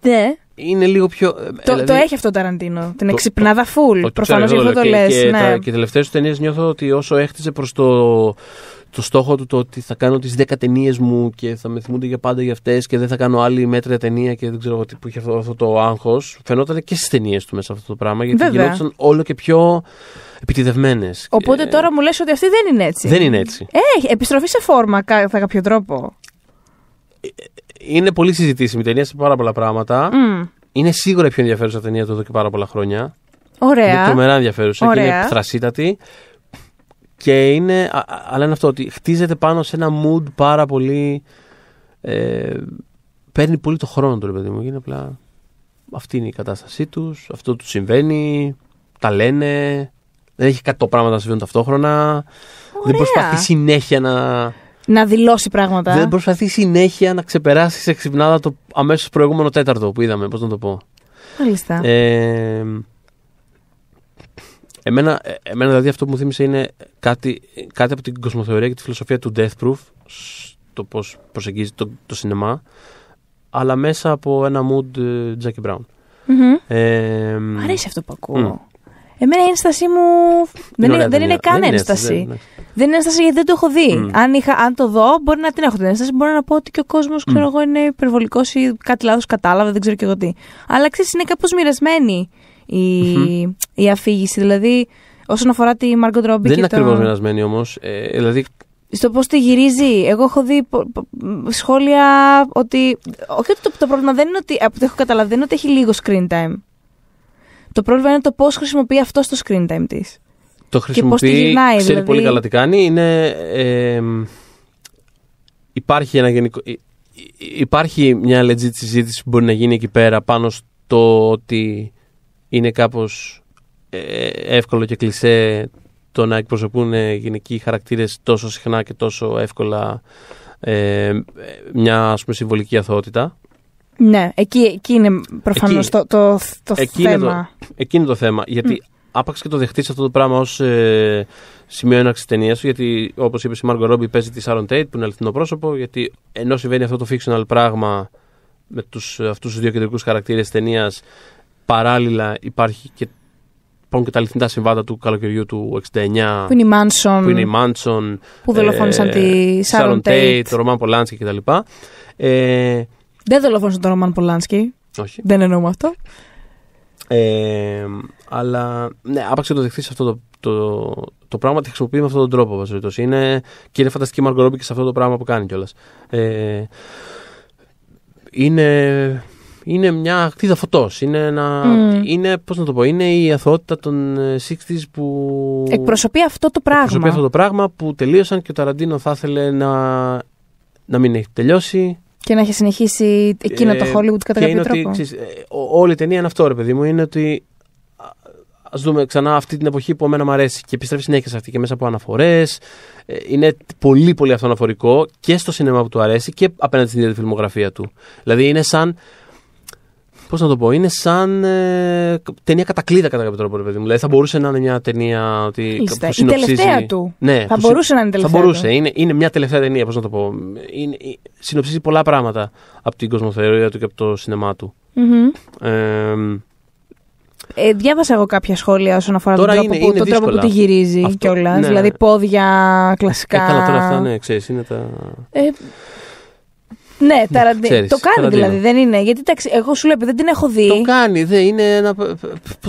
Ναι. Είναι λίγο πιο. Ε, το, δηλαδή... το έχει αυτό το Ταραντίνο. Την εξυπνάδα φουλ. Προφανώ γι' αυτό το λες. Και, ναι. και, τελευταίες τους ταινίες νιώθω ότι όσο έχτιζε προς το, το στόχο του το ότι θα κάνω τις 10 ταινίες μου και θα με θυμούνται για πάντα για αυτές και δεν θα κάνω άλλη μέτρια ταινία και δεν ξέρω τι που είχε αυτό, το άγχος. Φαινόταν και στις ταινίες του μέσα αυτό το πράγμα γιατί Βέβαια. γινόταν όλο και πιο επιτιδευμένες. Οπότε τώρα μου λες ότι αυτή δεν είναι έτσι. Δεν είναι έτσι. Ε, επιστροφή σε φόρμα κατά κάποιο τρόπο. Ε, ε, είναι πολύ συζητήσιμη η ταινία σε πάρα πολλά πράγματα. Είναι σίγουρα η πιο ενδιαφέρουσα ταινία του εδώ και πάρα πολλά χρόνια. Ωραία. Είναι τρομερά ενδιαφέρουσα και είναι θρασίτατη. Και είναι, αλλά είναι αυτό ότι χτίζεται πάνω σε ένα mood πάρα πολύ. Ε, παίρνει πολύ το χρόνο του, ρε παιδί μου. Είναι απλά. Αυτή είναι η κατάστασή τους, αυτό τους συμβαίνει, τα λένε. Δεν έχει κάτι το πράγμα να συμβαίνουν ταυτόχρονα. Ωραία. Δεν προσπαθεί συνέχεια να να δηλώσει πράγματα. Δεν προσπαθεί συνέχεια να ξεπεράσει σε ξυπνάδα το αμέσως προηγούμενο τέταρτο που είδαμε. Πώς να το πω. Μάλιστα. Ε, εμένα, ε, εμένα δηλαδή αυτό που μου θύμισε είναι κάτι, κάτι από την κοσμοθεωρία και τη φιλοσοφία του Death Proof το πώς προσεγγίζει το, το σινεμά αλλά μέσα από ένα mood ε, Jackie Brown. Ε, αρέσει αυτό που ακούω. Εμένα η ένστασή μου δεν, είναι, δεν είναι καν ένσταση. Δεν είναι ένσταση γιατί δεν το έχω δει. Αν, είχα, αν το δω, μπορεί να την έχω την ένσταση. Μπορώ να πω ότι και ο κόσμος, ξέρω εγώ, είναι υπερβολικός ή κάτι λάθος κατάλαβα, δεν ξέρω και εγώ τι. Αλλά ξέρεις, είναι κάπως μοιρασμένη η, mm-hmm. η αφήγηση. Δηλαδή, όσον αφορά τη Μάρκο Ρόμπι. Δεν είναι το... ακριβώς μοιρασμένη όμως. mm ε, δηλαδή, στο πώς τη γυρίζει. μοιρασμενη ομω δηλαδη στο έχω δει σχόλια ότι. Όχι ότι το, το πρόβλημα δεν είναι ότι. Από το έχω καταλαβαινει ότι έχει λίγο screen time. Το πρόβλημα είναι το πώς χρησιμοποιεί αυτό το screen time της. Το χρησιμοποιεί, και τη ξέρει δηλαδή. πολύ καλά τι κάνει. Είναι, υπάρχει, ένα γενικό, υπάρχει μια legit συζήτηση που μπορεί να γίνει εκεί πέρα πάνω στο ότι είναι κάπως ε, εύκολο και κλεισέ το να εκπροσωπούν ε, γυναικοί χαρακτήρες τόσο συχνά και τόσο εύκολα ε, μια ας πούμε, συμβολική αθωότητα. Ναι, εκεί, εκεί είναι προφανώς το, το, το εκεί θέμα. Είναι το, εκεί είναι το θέμα. Γιατί mm. άπαξ και το δεχτείς αυτό το πράγμα ως ε, σημείο έναρξης ταινίας σου, γιατί όπως είπες η Μάργκο Ρόμπι παίζει τη Σάρων Τέιτ που είναι αληθινό πρόσωπο, γιατί ενώ συμβαίνει αυτό το fictional πράγμα με ε, αυτούς τους δύο κεντρικούς χαρακτήρες ταινίας, παράλληλα υπάρχει και και τα αληθινά συμβάντα του καλοκαιριού του 69 που είναι η Μάνσον που, είναι η που δολοφόνησαν ε, τη Σάρων Τέιτ. το Ρωμάν Πολάνσκι κτλ. Ε, δεν δολοφόνησε τον Ρωμάν Πολάνσκι. Όχι. Δεν εννοούμε αυτό. Ε, αλλά ναι, άπαξε το δεχθείς αυτό το, το, το πράγμα, τη χρησιμοποιεί με αυτόν τον τρόπο. Είναι και είναι φανταστική Μαργκορόμπη και σε αυτό το πράγμα που κάνει κιόλας. Ε, είναι, είναι μια χτίδα φωτός. Είναι, mm. είναι, πώς να το πω, είναι η αθωότητα των 60 ε, που. Εκπροσωπεί αυτό το πράγμα. Εκπροσωπεί αυτό το πράγμα που τελείωσαν και ο Ταραντίνο θα ήθελε να, να μην έχει τελειώσει και να έχει συνεχίσει εκείνο το ε, Hollywood κατά κάποιο τρόπο. Ε, ότι, όλη η ταινία είναι αυτό, ρε παιδί μου. Είναι ότι α δούμε ξανά αυτή την εποχή που εμένα μου αρέσει και επιστρέφει συνέχεια σε αυτή και μέσα από αναφορές. Ε, είναι πολύ πολύ αυτοαναφορικό και στο σινεμά που του αρέσει και απέναντι στην ίδια τη φιλμογραφία του. Δηλαδή είναι σαν Πώς να το πω, είναι σαν ε, ταινία κατακλείδα κατά κάποιο τρόπο, παιδί μου. Δηλαδή θα μπορούσε να είναι μια ταινία. Ότι, Είστε, που η τελευταία του. Ναι, θα που, μπορούσε να είναι τελευταία. Θα μπορούσε. Του. Είναι, είναι μια τελευταία ταινία, πώς να το πω. Είναι, ε, συνοψίζει πολλά πράγματα από την κοσμοθεωρία του και από το σινεμά του. mm Ε, ε, διάβασα εγώ κάποια σχόλια όσον αφορά τώρα τον τρόπο, είναι, που, τον τρόπο τη γυρίζει κιόλας. Ναι. Δηλαδή πόδια κλασικά. Ε, καλά, τώρα αυτά, ναι, είναι τα... Ε, ναι, ναι ταραντίνο. ξέρεις, το κάνει δηλαδή, δεν είναι. Γιατί ταξι... εγώ σου λέω, δεν την έχω δει. Το κάνει, δεν είναι ένα. Πώ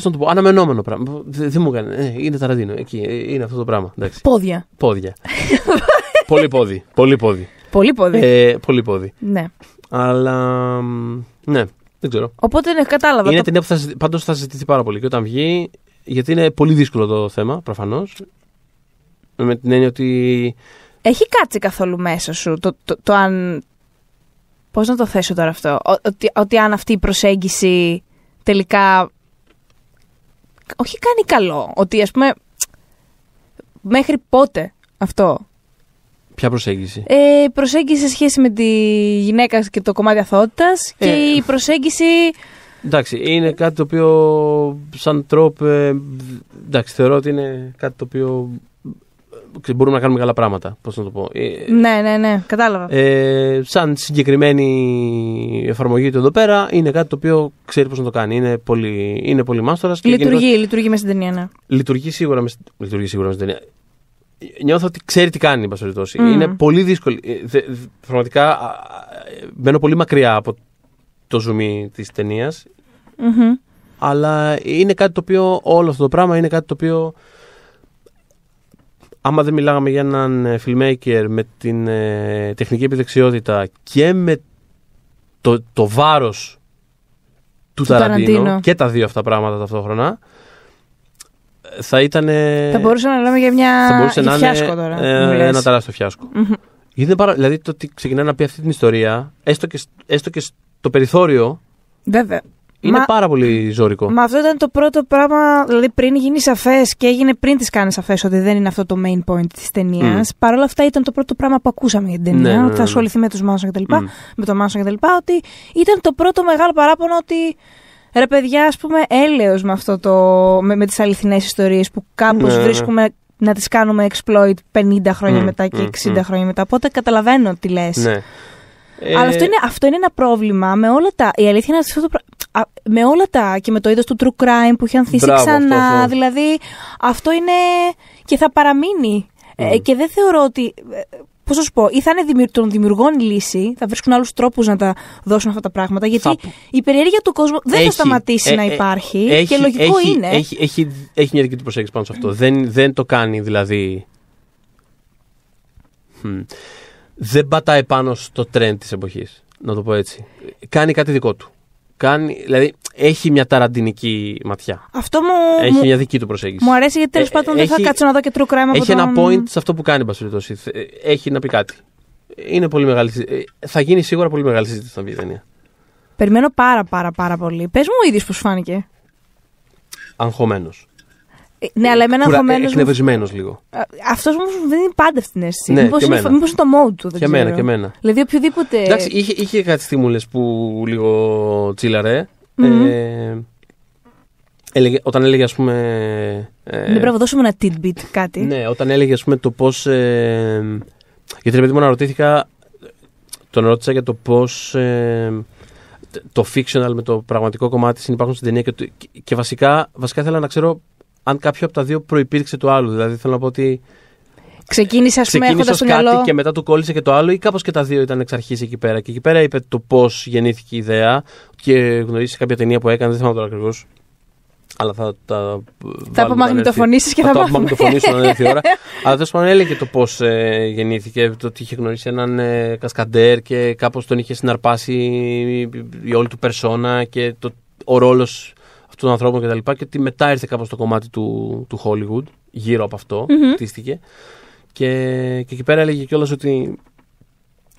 να το πω, αναμενόμενο πράγμα. Δεν, μου κάνει. Ε, είναι ταραντίνο, εκεί. Ε, είναι αυτό το πράγμα. Εντάξει. Πόδια. Πόδια. πολύ πόδι. Πολύ πόδι. Πολύ πόδι. Ε, πολύ πόδι. Ναι. Αλλά. Ναι, δεν ξέρω. Οπότε ναι, κατάλαβα. Είναι το... ταινία που θα, πάντως θα συζητηθεί πάρα πολύ. Και όταν βγει, γιατί είναι πολύ δύσκολο το θέμα, προφανώς. Με την έννοια ότι. Έχει κάτσει καθόλου μέσα σου το, το αν Πώς να το θέσω τώρα αυτό. Ότι, ότι αν αυτή η προσέγγιση τελικά... Όχι κάνει καλό. Ότι ας πούμε... Μέχρι πότε αυτό. Ποια προσέγγιση. Ε, προσέγγιση σε σχέση με τη γυναίκα και το κομμάτι αθωότητας και ε. η προσέγγιση... Εντάξει, είναι κάτι το οποίο σαν τρόπο... Ε, εντάξει, θεωρώ ότι είναι κάτι το οποίο μπορούμε να κάνουμε καλά πράγματα. Πώς να το πω. Ε, ναι, ναι, ναι, κατάλαβα. Ε, σαν συγκεκριμένη εφαρμογή του εδώ πέρα, είναι κάτι το οποίο ξέρει πώς να το κάνει. Είναι πολύ, είναι πολύ μάστορας. Λειτουργεί, γενικώς... λειτουργεί με στην ταινία, ναι. Λειτουργεί σίγουρα μες, λειτουργεί σίγουρα στην ταινία. Νιώθω ότι ξέρει τι κάνει, εν mm. Είναι πολύ δύσκολη. Ε, πραγματικά μπαίνω πολύ μακριά από το ζουμί της ταινίας. Mm-hmm. Αλλά είναι κάτι το οποίο όλο αυτό το πράγμα είναι κάτι το οποίο άμα δεν μιλάγαμε για έναν ε, filmmaker με την ε, τεχνική επιδεξιότητα και με το, το βάρος του, του ταραντίνο, και τα δύο αυτά πράγματα ταυτόχρονα ε, θα ήταν. Θα μπορούσε να λέμε για μια. Θα μπορούσε να είναι τώρα, ε, ένα τεράστιο παρα... Δηλαδή το ότι ξεκινάει να πει αυτή την ιστορία, έστω και, έστω και στο περιθώριο. Βέβαια. Είναι μα, πάρα πολύ ζώρικο. Μα αυτό ήταν το πρώτο πράγμα, δηλαδή πριν γίνει σαφές και έγινε πριν τη κάνεις σαφές ότι δεν είναι αυτό το main point της ταινίας. Mm. Παρ' όλα αυτά ήταν το πρώτο πράγμα που ακούσαμε για την ταινία, ναι, ότι ναι, θα ναι, ασχοληθεί με τους Μάνσον κτλ. Mm. Με τον τα λοιπά Ότι ήταν το πρώτο μεγάλο παράπονο ότι ρε παιδιά, ας πούμε, έλεος με, αυτό το, με, με τις αληθινές ιστορίες που κάπως ναι, ναι. βρίσκουμε να τις κάνουμε exploit 50 χρόνια mm, μετά και 60 mm, mm. χρόνια μετά. Οπότε καταλαβαίνω τι λες. Ναι. Αλλά αυτό, ε, είναι, αυτό είναι ένα πρόβλημα με όλα τα. Η αλήθεια είναι αυτό το, με όλα τα. και με το είδος του true crime που έχει ανθίσει Μπράβο, ξανά. Αυτός, ναι. Δηλαδή, αυτό είναι. και θα παραμείνει. Mm. Ε, ναι. και δεν θεωρώ ότι. Ε, Πώς σου πω, ή θα είναι των δημιουργών λύση, θα βρίσκουν άλλους τρόπους να τα δώσουν αυτά τα πράγματα. Γιατί θα... η περιέργεια του κόσμου δεν έχει, θα σταματήσει ε, να ε, υπάρχει. Έχει, και λογικό έχει, είναι. Έχει, έχει, έχει μια δική του προσέγγιση πάνω σε αυτό. Mm. Δεν, δεν το κάνει δηλαδή. Mm. Δεν πατάει πάνω στο τρέν της εποχής. Να το πω έτσι. Κάνει κάτι δικό του κάνει. Δηλαδή έχει μια ταραντινική ματιά. Αυτό μου. Έχει μια δική του προσέγγιση. Μου αρέσει γιατί τέλος ε, πάντων δεν θα κάτσω να δω και true crime από Έχει ένα point σε αυτό που κάνει, πάση Έχει να πει κάτι. Είναι πολύ μεγάλη. Ε, θα γίνει σίγουρα πολύ μεγάλη συζήτηση στην ναι. Περιμένω πάρα πάρα πάρα πολύ. Πες μου ο ίδιος πώς φάνηκε. Αγχωμένος. Ε, ναι, αλλά εμένα ενδεχομένως. Ε, Εκνευρισμένος λίγο. Αυτός όμως μου δίνει πάντα αυτή την αίσθηση. Ναι, μήπως είναι, μήπως είναι το mode του. Δεν και εμένα, και εμένα. Δηλαδή οποιοδήποτε. Εντάξει, είχε, είχε κάτι στιμούλε που λίγο τσίλαρε. Mm-hmm. Ε, έλεγε, όταν έλεγε, ας πούμε. Ε, ναι, πρέπει να δώσουμε ένα tidbit, κάτι. Ναι, όταν έλεγε, ας πούμε, το πώς. Ε, γιατί επειδή μου αναρωτήθηκα. Τον ρώτησα για το πώς. Ε, το fictional με το πραγματικό κομμάτι συνεπάρχουν στην ταινία και, και βασικά, βασικά ήθελα να ξέρω αν κάποιο από τα δύο προπήρξε του άλλου. Δηλαδή θέλω να πω ότι. Ξεκίνησε, ας πούμε, έχοντα κάτι και μετά του κόλλησε και το άλλο, ή κάπως και τα δύο ήταν εξ αρχής εκεί πέρα. Και εκεί πέρα είπε το πώς γεννήθηκε η ιδέα και γνωρίζεις κάποια ταινία που έκανε, δεν θυμάμαι τώρα ακριβώς. Αλλά θα τα. Θα απομαγνητοφωνήσει και θα, θα το απομαγνητοφωνήσω όταν έρθει η ώρα. Αλλά τέλος πάντων έλεγε το πώς ε, γεννήθηκε, το ότι είχε γνωρίσει έναν ε, κασκαντέρ και κάπως τον είχε συναρπάσει η, η όλη του περσόνα και το, ο ρόλος των ανθρώπων κτλ. Και, τα λοιπά, και ότι μετά ήρθε κάπως το κομμάτι του, του Hollywood γύρω από αυτό, mm-hmm. χτίστηκε. Και, και εκεί πέρα έλεγε κιόλας ότι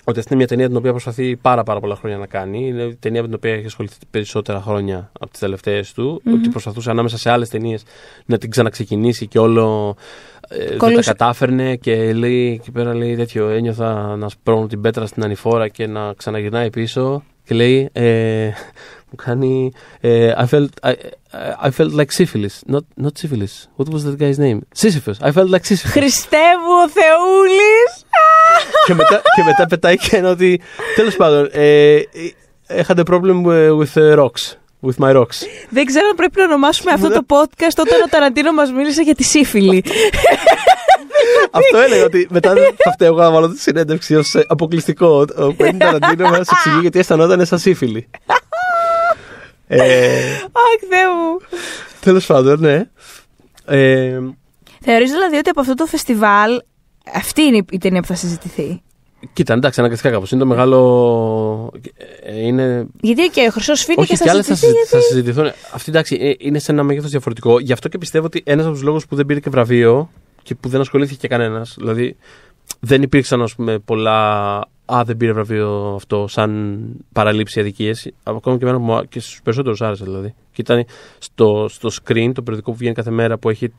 ότι αυτή είναι μια ταινία την οποία προσπαθεί πάρα, πάρα πολλά χρόνια να κάνει. Είναι η ταινία με την οποία έχει ασχοληθεί περισσότερα χρόνια από τις τελευταίες του. Ότι προσπαθούσε ανάμεσα σε άλλες ταινίες να την ξαναξεκινήσει και όλο. Ε, δεν τα κατάφερνε και λέει εκεί πέρα λέει τέτοιο. Ένιωθα να σπρώνω την πέτρα στην ανηφόρα και να ξαναγυρνάει πίσω. Και λέει, ε, μου κάνει Uh, I, felt, I, I felt like syphilis. Not, not syphilis. What was that guy's name? Sisyphus. I felt like Sisyphus. Χριστέ μου ο Θεούλης! και, μετά, και μετά πετάει και ένα ότι τέλος πάντων had ε, a ε, problem with rocks. With my rocks. Δεν ξέρω αν πρέπει να ονομάσουμε αυτό το ναι. podcast όταν ο Ταραντίνο μας μίλησε για τη σύφυλη. Αυτό έλεγα ότι μετά θα φταίω εγώ να βάλω τη συνέντευξη ως αποκλειστικό. Ο Κουέντιν Ταραντίνο μας εξηγεί γιατί αισθανόταν σαν σύφυλη. Ε, Αχ, Θεέ μου. Τέλος πάντων, ναι. Ε, Θεωρείς δηλαδή ότι από αυτό το φεστιβάλ αυτή είναι η ταινία που θα συζητηθεί. Κοίτα, εντάξει, αναγκαστικά κάπως. Είναι το μεγάλο. Ε, είναι... Γιατί και ο Χρυσός Φίνη και άλλες θα, συζητηθεί, γιατί... θα συζητηθούν. Αυτή εντάξει, ε, είναι σε ένα μέγεθος διαφορετικό. Γι' αυτό και πιστεύω ότι ένας από τους λόγους που δεν πήρε και βραβείο και που δεν ασχολήθηκε κανένας. Δηλαδή, δεν υπήρξαν ας πούμε, πολλά. Α, δεν πήρε βραβείο αυτό σαν παραλήψη αδικίες. Ακόμα και, εμένα, και στους περισσότερους άρεσε δηλαδή. Και ήταν στο, στο screen, το περιοδικό που βγαίνει κάθε μέρα που έχει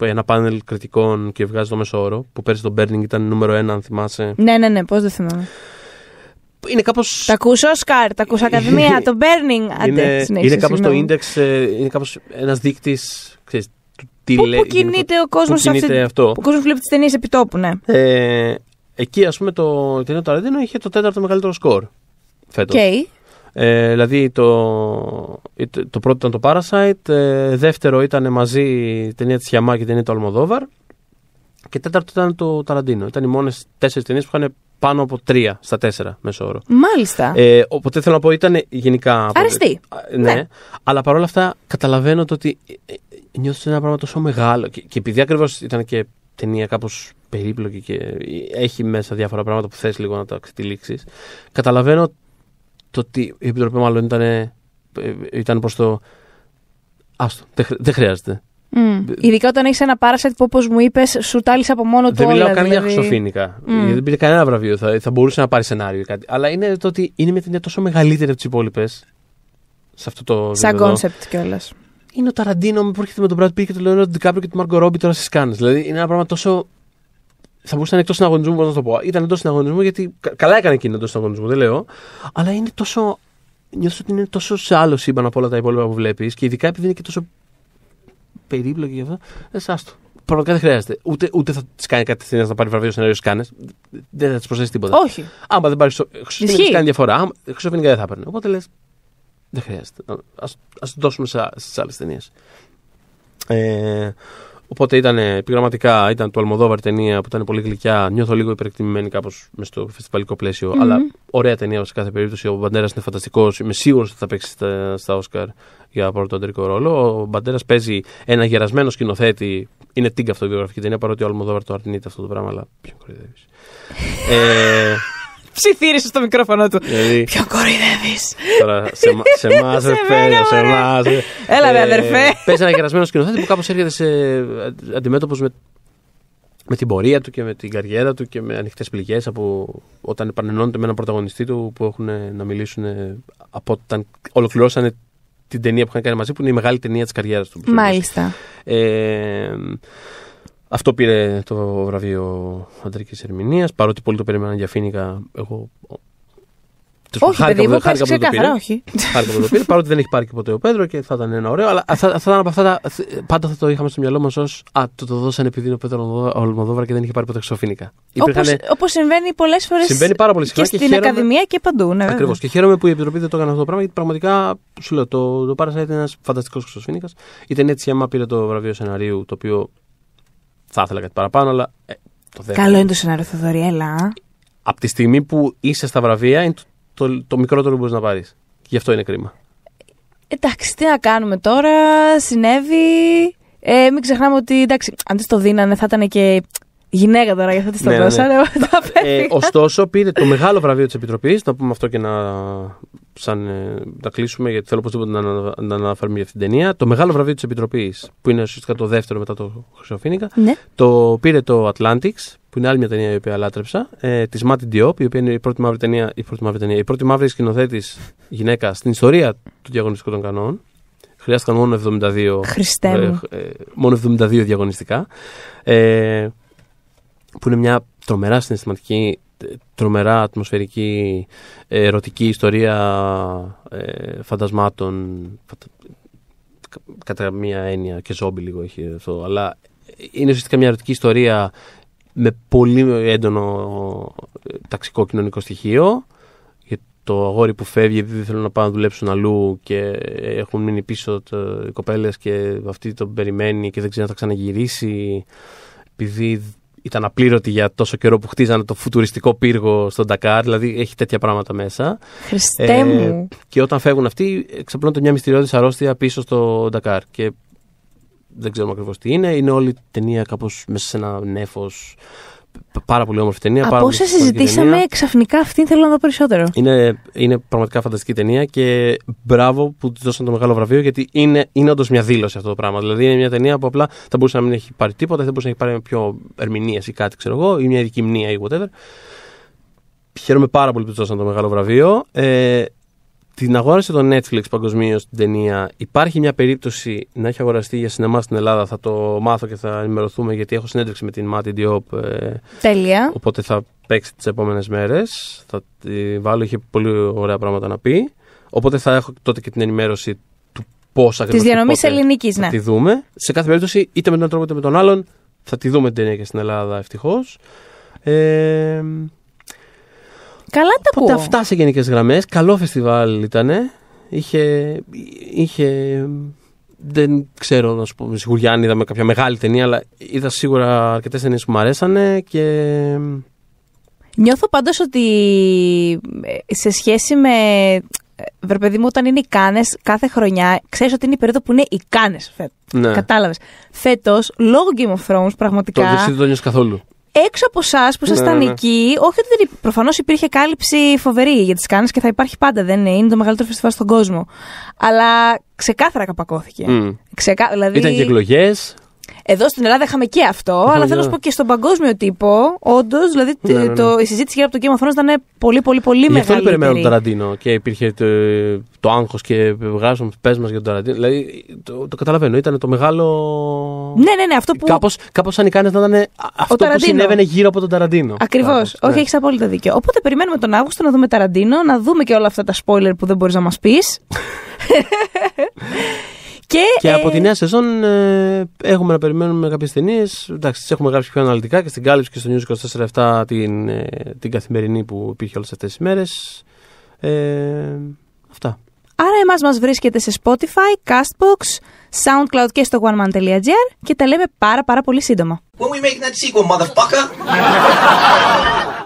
ένα πάνελ κριτικών και βγάζει το μέσο όρο. Που πέρσι το Burning ήταν νούμερο ένα, αν θυμάσαι. Ναι, ναι, ναι, πώς δεν θυμάμαι. Είναι κάπως. Τα ακούς Όσκαρ, τα ακούς Ακαδημία, το Burning. είναι, κάπως το index, ε, είναι κάπως ένας δείκτης πού, κινείται ο κόσμος σε αυτή... αυτό. Ο κόσμος βλέπει τις ταινίες επιτόπου, ναι. Ε, εκεί, ας πούμε, το ταινίο του Ταραντίνο είχε το τέταρτο μεγαλύτερο σκορ φέτος. Okay. Ε, δηλαδή το, το πρώτο ήταν το Parasite, ε, δεύτερο ήταν μαζί η ταινία της Χιαμά και η ταινία του Αλμοδόβαρ και τέταρτο ήταν το Ταραντίνο. Ήταν οι μόνες τέσσερις ταινίες που είχαν πάνω από τρία στα τέσσερα μέσω όρο. Μάλιστα. Ε, οπότε θέλω να πω ήταν γενικά... Αρεστή. Ναι. ναι, αλλά παρόλα αυτά καταλαβαίνω ότι νιώθω ένα πράγμα τόσο μεγάλο. Και, και επειδή ακριβώς ήταν και ταινία κάπως περίπλοκη και έχει μέσα διάφορα πράγματα που θες λίγο να τα ξετυλίξεις, καταλαβαίνω το ότι η επιτροπή μάλλον ήταν, ε, ήταν προς το. Άστο, δεν δε χρειάζεται. Mm. Ειδικά όταν έχεις ένα πάρασετ που όπως μου είπες, σου τάλει από μόνο του. Δεν μιλάω δηλαδή. καν για χρυσοφίνικα. Mm. Δεν πήρε κανένα βραβείο. Θα, θα μπορούσε να πάρει σενάριο ή κάτι. Αλλά είναι το ότι είναι μια ταινία τόσο μεγαλύτερη από τις υπόλοιπες. Σε αυτό το. Σαν κόνσεπτ κιόλας είναι ο Ταραντίνο που έρχεται με τον Brad Pitt και το τον Λεωνίδα Ντικάπριο και τον Μάργκο Ρόμπι τώρα στις κάνει. Δηλαδή είναι ένα πράγμα τόσο. Θα μπορούσε να είναι εκτός συναγωνισμού, μπορώ να το πω. Ήταν εντός συναγωνισμού γιατί καλά έκανε εκείνο εντός συναγωνισμού, δεν λέω. Αλλά είναι τόσο. Νιώθω ότι είναι τόσο σε άλλο σύμπαν από όλα τα υπόλοιπα που βλέπεις και ειδικά επειδή είναι και τόσο περίπλοκη γι' αυτό. Δεν σα το. Πραγματικά δεν χρειάζεται. Ούτε, ούτε θα της κάνει κάτι να πάρει βραβείο σε σενάριο σκάνε. Δεν θα της προσθέσει τίποτα. Όχι. Άμα δεν πάρεις. Χρυσοφίνικα κάνει διαφορά. δεν θα παίρνει. Οπότε λες, δεν χρειάζεται. Ας το δώσουμε στις άλλες ταινίες. Ε, οπότε ήταν ε, επιγραμματικά ήταν το Αλμοδόβαρ ταινία που ήταν πολύ γλυκιά. Νιώθω λίγο υπερεκτιμημένη κάπως μες στο φεστιβάλικο πλαίσιο. Mm-hmm. Αλλά ωραία ταινία σε κάθε περίπτωση. Ο Μπαντέρας είναι φανταστικός. Είμαι σίγουρος ότι θα παίξει στα, Όσκαρ για πρώτο αντρικό ρόλο. Ο Μπαντέρας παίζει ένα γερασμένο σκηνοθέτη. Είναι τίγκα αυτοβιογραφική ταινία παρότι ο Αλμοδόβαρ το αρνείται αυτό το πράγμα. Αλλά ποιον κορυδεύει. Ε, ψιθύρισε στο μικρόφωνο του. Δηλαδή, Ποιο κοροϊδεύεις. Τώρα σε, σε εμά, σε εμά. Έλα, ρε, ε, αδερφέ. Παίζει ένα γερασμένο σκηνοθέτη που κάπως έρχεται σε αντιμέτωπος με με την πορεία του και με την καριέρα του και με ανοιχτές πληγές από όταν επανενώνεται με έναν πρωταγωνιστή του που έχουν να μιλήσουν ε, από όταν ολοκληρώσανε την ταινία που είχαν κάνει μαζί, που είναι η μεγάλη ταινία της καριέρας του. Μάλιστα. Ε, αυτό πήρε το βραβείο αντρικής ερμηνείας. Παρότι πολύ το περίμενα για φίνικα, εγώ. Όχι, χάρηκα παιδί, χάρηκα που το πήρε. Όχι. Χάρηκα που το Παρότι δεν έχει πάρει και ποτέ ο Πέτρο και θα ήταν ένα ωραίο. Αλλά θα, θα ήταν από αυτά τα. Πάντα θα το είχαμε στο μυαλό μας ως. Α, το, το δώσανε επειδή είναι ο πέτρο Ολμοδόβρα και δεν είχε πάρει ποτέ εξωφίνικα. Όπω συμβαίνει πολλές φορές. Συμβαίνει πάρα πολύ φορές. Και, στην και Ακαδημία και παντού. Ναι, Ακριβώς. Και χαίρομαι που η Επιτροπή δεν το έκανε αυτό το πράγμα γιατί πραγματικά σου λέω το, το Πάρασα είναι ένας φανταστικός εξωφίνικα. Ήταν έτσι άμα πήρε το βραβείο σεναρίου το οποίο θα ήθελα κάτι παραπάνω, αλλά. Ε, το δεύτερο. Καλό είναι το σενάριο, έλα. Από τη στιγμή που είσαι στα βραβεία, είναι το, μικρότερο που μπορείς να πάρεις. Γι' αυτό είναι κρίμα. Εντάξει, τι να κάνουμε τώρα, συνέβη. Ε, μην ξεχνάμε ότι εντάξει, αν δεν το δίνανε θα ήταν και Γυναίκα τώρα, για αυτό τη ναι, ναι, ναι. ε, ωστόσο, πήρε το μεγάλο βραβείο της Επιτροπής. Να πούμε αυτό και να, σαν, ε, να κλείσουμε, γιατί θέλω οπωσδήποτε να, να αναφέρουμε για αυτήν την ταινία. Το μεγάλο βραβείο της Επιτροπής, που είναι ουσιαστικά το δεύτερο μετά το Χρυσοφίνικα, ναι. το πήρε το Atlantics, που είναι άλλη μια ταινία η οποία λάτρεψα, ε, της Μάτι Diop, η οποία είναι η πρώτη μαύρη ταινία, η πρώτη μαύρη, ταινία, η πρώτη μαύρη σκηνοθέτης γυναίκα στην ιστορία του διαγωνιστικού των κανόνων. Χρειάστηκαν μόνο 72, ε, ε, μόνο 72 διαγωνιστικά. Ε, που είναι μια τρομερά συναισθηματική, τρομερά ατμοσφαιρική, ε, ερωτική ιστορία ε, φαντασμάτων. Κατά μία έννοια και ζόμπι λίγο έχει αυτό, αλλά είναι ουσιαστικά μια ερωτική ιστορία με πολύ έντονο ε, ταξικό κοινωνικό στοιχείο για το αγόρι που φεύγει επειδή θέλουν να πάνε να δουλέψουν αλλού και έχουν μείνει πίσω οι κοπέλες και αυτή τον περιμένει και δεν ξέρει να θα ξαναγυρίσει επειδή ήταν απλήρωτη για τόσο καιρό που χτίζανε το φουτουριστικό πύργο στον Ντακάρ, δηλαδή έχει τέτοια πράγματα μέσα. Χριστέ ε, μου. Και όταν φεύγουν αυτοί, ξαπλώνεται μια μυστηριώδης αρρώστια πίσω στο Ντακάρ. Και δεν ξέρουμε ακριβώς τι είναι. Είναι όλη η ταινία κάπως μέσα σε ένα νεφος Πάρα πολύ όμορφη ταινία. Από όσα συζητήσαμε, ταινία. ξαφνικά αυτήν θέλω να δω περισσότερο. Είναι, είναι πραγματικά φανταστική ταινία και μπράβο που της δώσαν το μεγάλο βραβείο, γιατί είναι, είναι όντως μια δήλωση αυτό το πράγμα. Δηλαδή, είναι μια ταινία που απλά θα μπορούσε να μην έχει πάρει τίποτα, θα μπορούσε να έχει πάρει πιο ερμηνεία ή κάτι, ξέρω εγώ, ή μια ειδική μνήμα ή whatever. Χαίρομαι πάρα πολύ που της δώσαν το μεγάλο βραβείο. Ε, την αγόρασε το Netflix παγκοσμίως την ταινία. Υπάρχει μια περίπτωση να έχει αγοραστεί για σινεμά στην Ελλάδα. Θα το μάθω και θα ενημερωθούμε γιατί έχω συνέντευξη με την Μάτι Ε, Τέλεια. Οπότε θα παίξει τις επόμενες μέρες. Θα τη βάλω. Είχε πολύ ωραία πράγματα να πει. Οπότε θα έχω τότε και την ενημέρωση του πώς ακριβώς. Της διανομή ελληνική, ναι. Θα τη δούμε. Σε κάθε περίπτωση, είτε με τον τρόπο είτε με τον άλλον, θα τη δούμε την ταινία και στην Ελλάδα ευτυχώς. Ε, Καλά τα ακούω. Οπότε αυτά σε γενικές γραμμές. Καλό φεστιβάλ ήταν. Είχε, είχε δεν ξέρω να σου πω σίγουρα αν είδαμε κάποια μεγάλη ταινία, αλλά είδα σίγουρα αρκετές ταινίες που μου αρέσανε και. Νιώθω πάντως ότι ε, σε σχέση με. Ε, βρε μου, όταν είναι οι Κάνες κάθε χρονιά, ξέρεις ότι είναι η περίοδο που είναι οι Κάνες φέτος. Ναι. Κατάλαβες. Φέτος, λόγω Game of Thrones, πραγματικά. Το δεν το νιώθεις καθόλου έξω από εσάς που ναι, ήσασταν ναι, ναι, εκεί, όχι ότι προφανώς υπήρχε κάλυψη φοβερή για τις κάνες και θα υπάρχει πάντα, δεν είναι. Είναι το μεγαλύτερο φεστιβάλ στον κόσμο. Αλλά ξεκάθαρα καπακώθηκε. Mm. Δηλαδή... Ήταν και εκλογές. Εδώ στην Ελλάδα είχαμε και αυτό, αλλά θέλω να πω και στον παγκόσμιο τύπο, όντως, δηλαδή ναι, ναι, ναι. Το, η συζήτηση γύρω από το Game of Thrones ήταν πολύ, πολύ, πολύ μεγάλη. Γι' αυτό περιμένω τον Ταραντίνο και υπήρχε το, το άγχος και βγάζουν πες μας για τον Ταραντίνο. Δηλαδή το, το καταλαβαίνω, ήταν το μεγάλο. Ναι, ναι, ναι, αυτό που. Κάπως κάπως αν ικανέ να ήταν αυτό που συνέβαινε γύρω από τον Ταραντίνο. Ακριβώς. Όχι, έχει απόλυτα δίκιο. Οπότε περιμένουμε τον Αύγουστο να δούμε Ταραντίνο, να δούμε και όλα αυτά τα spoiler που δεν μπορείς να μας πεις. Και, από ε, τη νέα σεζόν ε, έχουμε να περιμένουμε κάποιες ταινίες. Εντάξει, τις έχουμε γράψει πιο αναλυτικά και στην κάλυψη και στο News 24-7 την, ε, την καθημερινή που υπήρχε όλες αυτές τις μέρες. αυτά. Άρα εμάς μας βρίσκεται σε Spotify, Castbox, SoundCloud και στο oneman.gr και τα λέμε πάρα πάρα πολύ σύντομα. When we make that sequel, motherfucker!